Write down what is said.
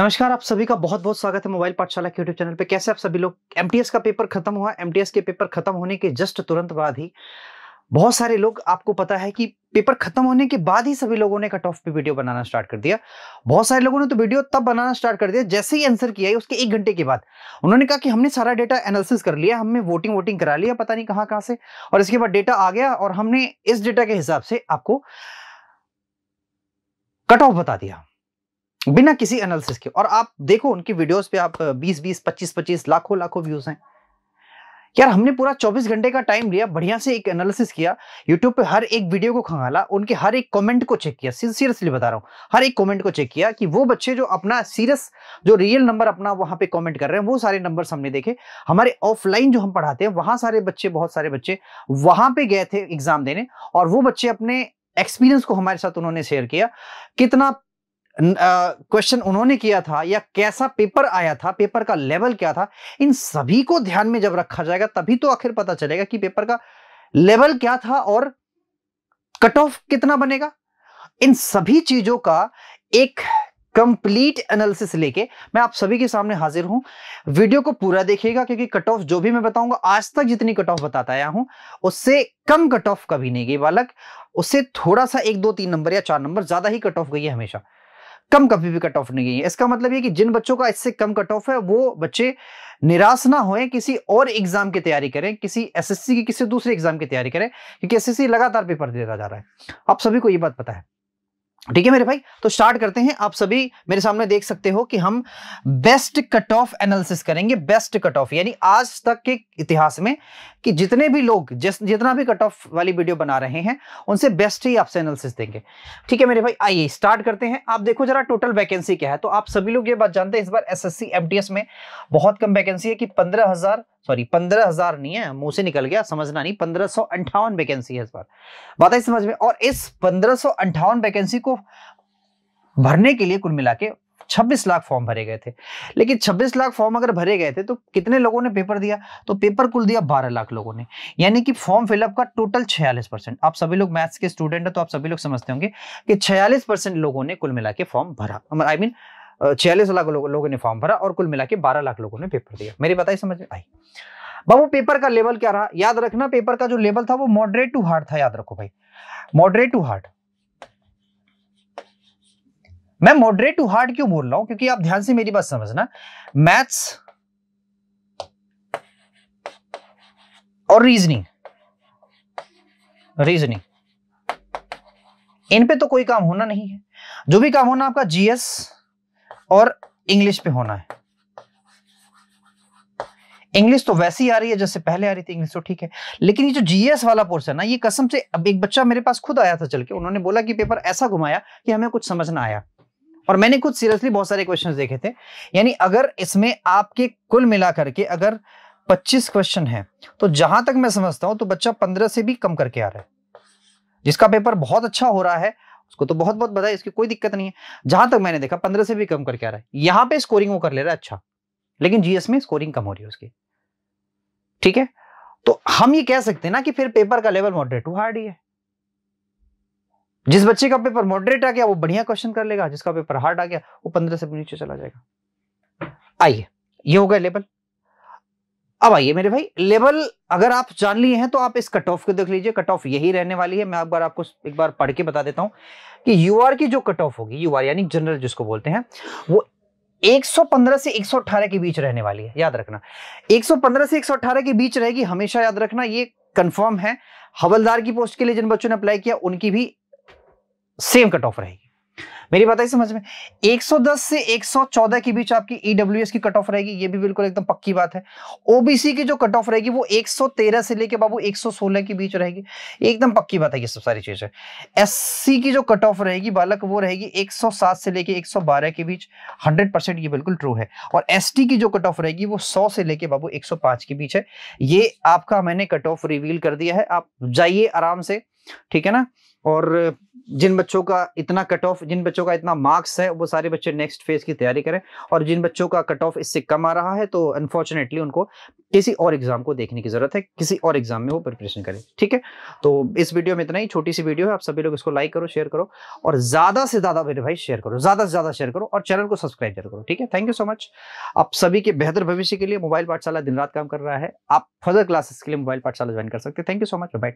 नमस्कार आप सभी का बहुत बहुत स्वागत है मोबाइल पाठशाला के यूट्यूब चैनल पे कैसे आप सभी लोग एमटीएस का पेपर खत्म हुआ एमटीएस के पेपर खत्म होने के जस्ट तुरंत बाद ही बहुत सारे लोग आपको पता है कि पेपर खत्म होने के बाद ही सभी लोगों ने कट ऑफ पे वीडियो बनाना स्टार्ट कर दिया बहुत सारे लोगों ने तो वीडियो तब बनाना स्टार्ट कर दिया जैसे ही आंसर किया है उसके एक घंटे के बाद उन्होंने कहा कि हमने सारा डेटा एनालिसिस कर लिया हमने वोटिंग वोटिंग करा लिया पता नहीं कहाँ कहाँ से और इसके बाद डेटा आ गया और हमने इस डेटा के हिसाब से आपको कट ऑफ बता दिया बिना किसी एनालिसिस के और आप देखो उनकी वीडियोस पे आप 20 20 25 25 लाखों लाखों व्यूज हैं यार हमने पूरा 24 घंटे का टाइम लिया बढ़िया से एक एनालिसिस किया यूट्यूब पे हर एक वीडियो को खंगाला उनके हर एक कमेंट को चेक किया सीरियसली बता रहा हूँ हर एक कमेंट को चेक किया कि वो बच्चे जो अपना सीरियस जो रियल नंबर अपना वहाँ पे कमेंट कर रहे हैं वो सारे नंबर हमने देखे हमारे ऑफलाइन जो हम पढ़ाते हैं वहाँ सारे बच्चे बहुत सारे बच्चे वहाँ पे गए थे एग्जाम देने और वो बच्चे अपने एक्सपीरियंस को हमारे साथ उन्होंने शेयर किया कितना क्वेश्चन उन्होंने किया था या कैसा पेपर आया था पेपर का लेवल क्या था इन सभी को ध्यान में जब रखा जाएगा तभी तो आखिर पता चलेगा कि पेपर का लेवल क्या था और कट ऑफ कितना बनेगा इन सभी चीजों का एक कंप्लीट एनालिसिस लेके मैं आप सभी के सामने हाजिर हूं वीडियो को पूरा देखिएगा क्योंकि कट ऑफ जो भी मैं बताऊंगा आज तक जितनी कट ऑफ बताता आया हूं उससे कम कट ऑफ कभी नहीं गई बालक उससे थोड़ा सा एक दो तीन नंबर या चार नंबर ज्यादा ही कट ऑफ गई है हमेशा कम कभी भी कट ऑफ नहीं है इसका मतलब ये कि जिन बच्चों का इससे कम कट ऑफ है वो बच्चे निराश ना होए किसी और एग्जाम की तैयारी करें किसी एसएससी की किसी दूसरे एग्जाम की तैयारी करें क्योंकि एसएससी लगातार पेपर देता जा रहा है आप सभी को ये बात पता है ठीक है मेरे भाई तो स्टार्ट करते हैं आप सभी मेरे सामने देख सकते हो कि हम बेस्ट कट ऑफ एनालिसिस करेंगे बेस्ट कट ऑफ यानी आज तक के इतिहास में कि जितने भी लोग जिस जितना भी कट ऑफ वाली वीडियो बना रहे हैं उनसे बेस्ट ही आपसे एनालिसिस देंगे ठीक है मेरे भाई आइए स्टार्ट करते हैं आप देखो जरा टोटल वैकेंसी क्या है तो आप सभी लोग ये बात जानते हैं इस बार एस एस में बहुत कम वैकेंसी है कि पंद्रह सॉरी पंद्रह हजार नहीं है मुंह से निकल गया समझना नहीं पंद्रह सौ अंठावन वैकेंसी है इस बार बात आई समझ में और इस पंद्रह अंठावन वैकेंसी को को भरने के लिए कुल मिला के 26 लाख फॉर्म भरे गए थे लेकिन 26 लाख फॉर्म अगर भरे गए थे तो कितने लोगों ने पेपर दिया तो पेपर कुल दिया 12 लाख लोगों ने यानी कि फॉर्म फिलअप का टोटल 46 परसेंट आप सभी लोग मैथ्स के स्टूडेंट हैं तो आप सभी लोग समझते होंगे कि 46 परसेंट लोगों ने कुल मिला फॉर्म भरा आई मतलब, मीन छियालीस लाख लोगों ने फॉर्म भरा और कुल मिला के लाख लोगों ने पेपर दिया मेरी बताई समझ में आई बाबू पेपर का लेवल क्या रहा याद रखना पेपर का जो लेवल था वो मॉडरेट टू हार्ड था याद रखो भाई मॉडरेट टू हार्ड मैं मॉडरेट टू हार्ड क्यों बोल रहा हूं क्योंकि आप ध्यान से मेरी बात समझना मैथ्स और रीजनिंग रीजनिंग इन पे तो कोई काम होना नहीं है जो भी काम होना आपका जीएस और इंग्लिश पे होना है इंग्लिश तो वैसी आ रही है जैसे पहले आ रही थी इंग्लिश तो ठीक है लेकिन ये जो जीएस वाला पोर्शन है ये कसम से अब एक बच्चा मेरे पास खुद आया था चल के उन्होंने बोला कि पेपर ऐसा घुमाया कि हमें कुछ समझ ना आया और मैंने कुछ सीरियसली बहुत सारे क्वेश्चंस देखे थे यानी अगर इसमें आपके कुल मिला करके अगर 25 क्वेश्चन है तो जहां तक मैं समझता हूं तो बच्चा 15 से भी कम करके आ रहा है जिसका पेपर बहुत अच्छा हो रहा है उसको तो बहुत बहुत बधाई इसकी कोई दिक्कत नहीं है जहां तक मैंने देखा पंद्रह से भी कम करके आ रहा है यहां पे स्कोरिंग वो कर ले रहा है अच्छा लेकिन जीएस में स्कोरिंग कम हो रही है उसकी ठीक है तो हम ये कह सकते हैं ना कि फिर पेपर का लेवल मॉडरेट टू हार्ड ही है जिस बच्चे का पेपर मॉडरेट आ गया वो बढ़िया क्वेश्चन कर लेगा जिसका पेपर हार्ड आ गया वो पंद्रह से नीचे चला जाएगा आइए ये हो गया लेबल अब आइए मेरे भाई लेबल अगर आप जान लिए हैं तो आप इस कट ऑफ को देख लीजिए कट ऑफ यही रहने वाली है मैं एक बार आपको एक बार पढ़ के बता देता हूं कि यूआर की जो कट ऑफ होगी यूआर यानी जनरल जिसको बोलते हैं वो 115 से 118 के बीच रहने वाली है याद रखना 115 से 118 के बीच रहेगी हमेशा याद रखना ये कंफर्म है हवलदार की पोस्ट के लिए जिन बच्चों ने अप्लाई किया उनकी भी सेम कट ऑफ रहेगी मेरी बात आई समझ में 110 से 114 के बीच आपकी ईडब्ल्यूएस e की कट ऑफ रहेगी ये भी बिल्कुल एकदम पक्की बात है ओबीसी की जो कट ऑफ रहेगी वो 113 से लेके बाबू 116 के बीच रहेगी एकदम पक्की बात है ये सब सारी चीजें एससी की जो कट ऑफ रहेगी बालक वो रहेगी 107 से लेके 112 के बीच 100 परसेंट ये बिल्कुल ट्रू है और एस की जो कट ऑफ रहेगी वो सौ से लेके बाबू एक के बीच है ये आपका मैंने कट ऑफ रिवील कर दिया है आप जाइए आराम से ठीक है ना और जिन बच्चों का इतना कट ऑफ जिन बच्चों का इतना मार्क्स है वो सारे बच्चे नेक्स्ट फेज की तैयारी करें और जिन बच्चों का कट ऑफ इससे कम आ रहा है तो अनफॉर्चुनेटली उनको किसी और एग्जाम को देखने की जरूरत है किसी और एग्जाम में वो प्रिपरेशन करें ठीक है तो इस वीडियो में इतना ही छोटी सी वीडियो है आप सभी लोग इसको लाइक करो शेयर करो और ज्यादा से ज्यादा मेरे भाई शेयर करो ज्यादा से ज्यादा शेयर करो और चैनल को सब्सक्राइब जरूर करो ठीक है थैंक यू सो मच आप सभी के बेहतर भविष्य के लिए मोबाइल पाठशाला दिन रात काम कर रहा है आप फर्दर क्लासेस के लिए मोबाइल पाठशाला ज्वाइन कर सकते हैं thank you so much bye